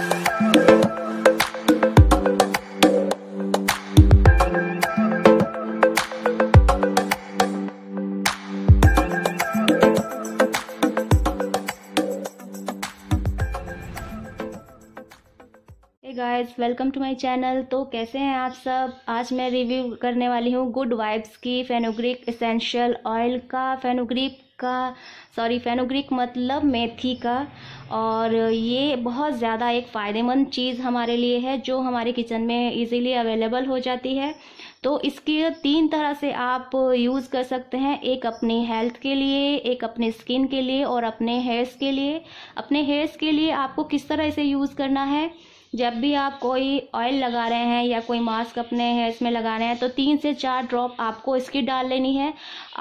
guys welcome to my channel तो कैसे हैं आप सब आज मैं रिव्यू करने वाली हूँ गुड वाइब्स की फेनोग्रिक एसेंशियल ऑयल का फेनोग्रिक का सॉरी फेनोग्रिक मतलब मेथी का और ये बहुत ज़्यादा एक फ़ायदेमंद चीज़ हमारे लिए है जो हमारे किचन में इजीली अवेलेबल हो जाती है तो इसके तीन तरह से आप यूज़ कर सकते हैं एक अपनी हेल्थ के लिए एक अपने स्किन के लिए और अपने हेयर्स के लिए अपने हेयर्स के लिए आपको किस तरह इसे यूज़ करना है जब भी आप कोई ऑयल लगा रहे हैं या कोई मास्क अपने हेयर्स में लगा रहे हैं तो तीन से चार ड्रॉप आपको इसकी डाल लेनी है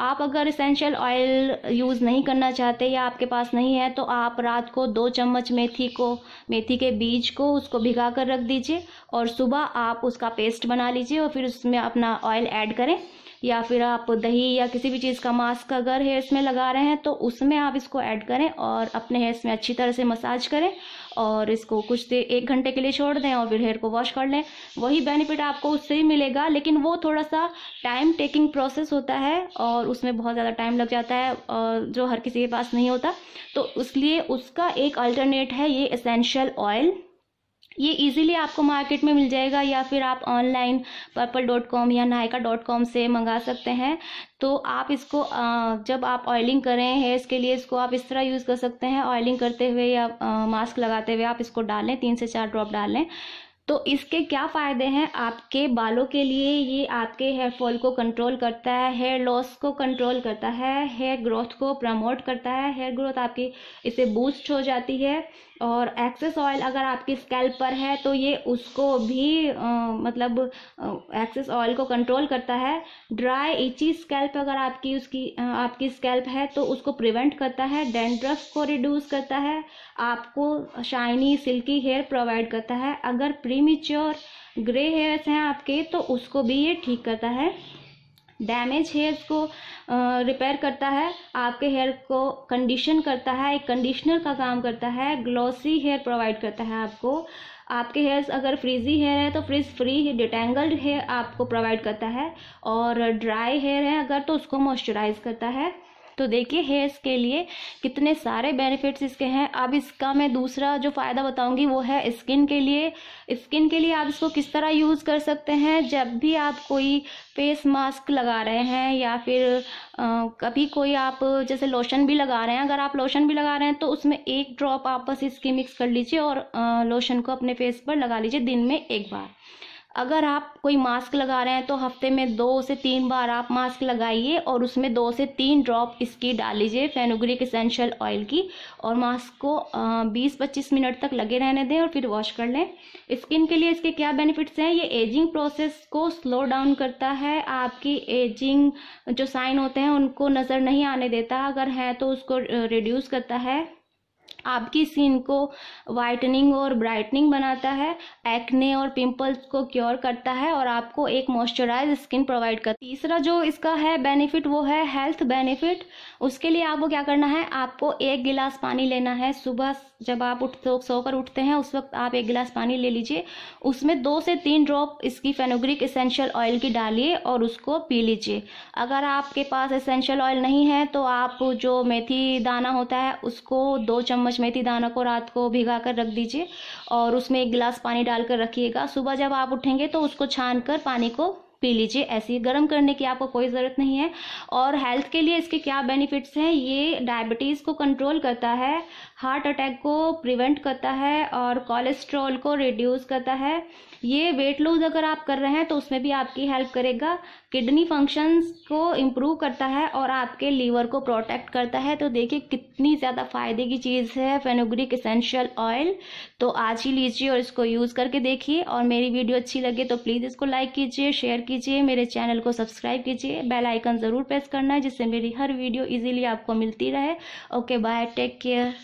आप अगर इसेंशियल ऑयल यूज़ नहीं करना चाहते या आपके पास नहीं है तो आप रात को दो चम्मच मेथी को मेथी के बीज को उसको भिगा कर रख दीजिए और सुबह आप उसका पेस्ट बना लीजिए और फिर उसमें अपना ऑयल ऐड करें या फिर आप दही या किसी भी चीज़ का मास्क अगर हेयर्स में लगा रहे हैं तो उसमें आप इसको ऐड करें और अपने हेयर्स में अच्छी तरह से मसाज करें और इसको कुछ देर एक घंटे के लिए छोड़ दें और फिर हेयर को वॉश कर लें वही बेनिफिट आपको उससे ही मिलेगा लेकिन वो थोड़ा सा टाइम टेकिंग प्रोसेस होता है और उसमें बहुत ज़्यादा टाइम लग जाता है जो हर किसी के पास नहीं होता तो लिए उसका एक अल्टरनेट है ये एसेंशियल ऑयल ये इजीली आपको मार्केट में मिल जाएगा या फिर आप ऑनलाइन पर्पल डॉट कॉम या नायका डॉट कॉम से मंगा सकते हैं तो आप इसको जब आप ऑयलिंग करें हेयर्स के लिए इसको आप इस तरह यूज़ कर सकते हैं ऑयलिंग करते हुए या मास्क लगाते हुए आप इसको डालें तीन से चार ड्रॉप डालें तो इसके क्या फ़ायदे हैं आपके बालों के लिए ये आपके हेयर फॉल को कंट्रोल करता है हेयर लॉस को कंट्रोल करता है हेयर ग्रोथ को प्रमोट करता है हेयर ग्रोथ आपकी इसे बूस्ट हो जाती है और एक्सेस ऑयल अगर आपके स्कैल्प पर है तो ये उसको भी आ, मतलब एक्सेस ऑयल को कंट्रोल करता है ड्राई इची स्कैल्प अगर आपकी उसकी आ, आपकी स्कैल्प है तो उसको प्रिवेंट करता है डेंड्रफ को रिड्यूस करता है आपको शाइनी सिल्की हेयर प्रोवाइड करता है अगर प्रीमिच्योर ग्रे हेयर्स हैं आपके तो उसको भी ये ठीक करता है डैमेज हेयर्स को रिपेयर करता है आपके हेयर को कंडीशन करता है एक कंडीशनर का काम करता है ग्लॉसी हेयर प्रोवाइड करता है आपको आपके हेयर्स अगर फ्रीजी हेयर है तो फ्रिज फ्री डिटेंगल्ड हेयर आपको प्रोवाइड करता है और ड्राई हेयर है अगर तो उसको मॉइस्चराइज करता है तो देखिए हेयर्स के लिए कितने सारे बेनिफिट्स इसके हैं अब इसका मैं दूसरा जो फ़ायदा बताऊंगी वो है स्किन के लिए स्किन के लिए आप इसको किस तरह यूज़ कर सकते हैं जब भी आप कोई फेस मास्क लगा रहे हैं या फिर आ, कभी कोई आप जैसे लोशन भी लगा रहे हैं अगर आप लोशन भी लगा रहे हैं तो उसमें एक ड्रॉप आपस इसकी मिक्स कर लीजिए और आ, लोशन को अपने फेस पर लगा लीजिए दिन में एक बार अगर आप कोई मास्क लगा रहे हैं तो हफ्ते में दो से तीन बार आप मास्क लगाइए और उसमें दो से तीन ड्रॉप इसकी डाल लीजिए फेनोग्रिक इसेंशियल ऑयल की और मास्क को बीस पच्चीस मिनट तक लगे रहने दें और फिर वॉश कर लें स्किन के लिए इसके क्या बेनिफिट्स हैं ये एजिंग प्रोसेस को स्लो डाउन करता है आपकी एजिंग जो साइन होते हैं उनको नज़र नहीं आने देता अगर है तो उसको रिड्यूस करता है आपकी स्किन को वाइटनिंग और ब्राइटनिंग बनाता है एक्ने और पिंपल्स को क्योर करता है और आपको एक मॉइस्चराइज स्किन प्रोवाइड करता है तीसरा जो इसका है बेनिफिट वो है हेल्थ बेनिफिट उसके लिए आपको क्या करना है आपको एक गिलास पानी लेना है सुबह जब आप उठ सोकर उठते हैं उस वक्त आप एक गिलास पानी ले लीजिए उसमें दो से तीन ड्रॉप इसकी फेनोग्रिक इसेंशियल ऑयल की डालिए और उसको पी लीजिए अगर आपके पास इसेंशियल ऑयल नहीं है तो आप जो मेथी दाना होता है उसको दो चम्मच मेथी दाना को रात को भिगा कर रख दीजिए और उसमें एक गिलास पानी डालकर रखिएगा सुबह जब आप उठेंगे तो उसको छान कर पानी को पी लीजिए ऐसे ही गर्म करने की आपको कोई ज़रूरत नहीं है और हेल्थ के लिए इसके क्या बेनिफिट्स हैं ये डायबिटीज़ को कंट्रोल करता है हार्ट अटैक को प्रिवेंट करता है और कोलेस्ट्रॉल को रिड्यूस करता है ये वेट लूज अगर आप कर रहे हैं तो उसमें भी आपकी हेल्प करेगा किडनी फंक्शंस को इम्प्रूव करता है और आपके लीवर को प्रोटेक्ट करता है तो देखिए कितनी ज़्यादा फ़ायदे की चीज़ है फेनोग्रिक इसेंशियल ऑयल तो आज ही लीजिए और इसको यूज़ करके देखिए और मेरी वीडियो अच्छी लगे तो प्लीज़ इसको लाइक कीजिए शेयर कीजिए मेरे चैनल को सब्सक्राइब कीजिए बेल आइकन ज़रूर प्रेस करना है जिससे मेरी हर वीडियो इजीली आपको मिलती रहे ओके बाय टेक केयर